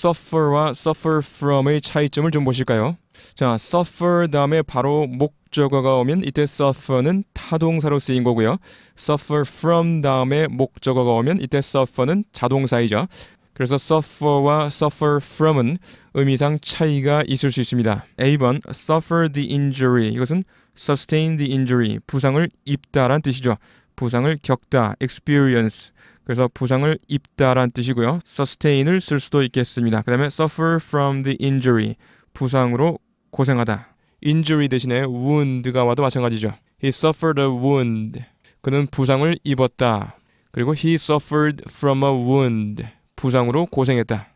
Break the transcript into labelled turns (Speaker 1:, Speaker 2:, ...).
Speaker 1: suffer와 suffer from의 차이점을 좀 보실까요? 자, suffer 다음에 바로 목적어가 오면 이때 suffer는 타동사로 쓰인 거고요. suffer from 다음에 목적어가 오면 이때 suffer는 자동사이죠. 그래서 suffer와 suffer from은 의미상 차이가 있을 수 있습니다. A번 suffer the injury 이것은 sustain the injury 부상을 입다란 뜻이죠. 부상을 겪다 experience 그래서 부상을 입다란 뜻이고요. sustain을 쓸 수도 있겠습니다. 그 다음에 suffer from the injury, 부상으로 고생하다. injury 대신에 wound가 와도 마찬가지죠. He suffered a wound. 그는 부상을 입었다. 그리고 he suffered from a wound. 부상으로 고생했다.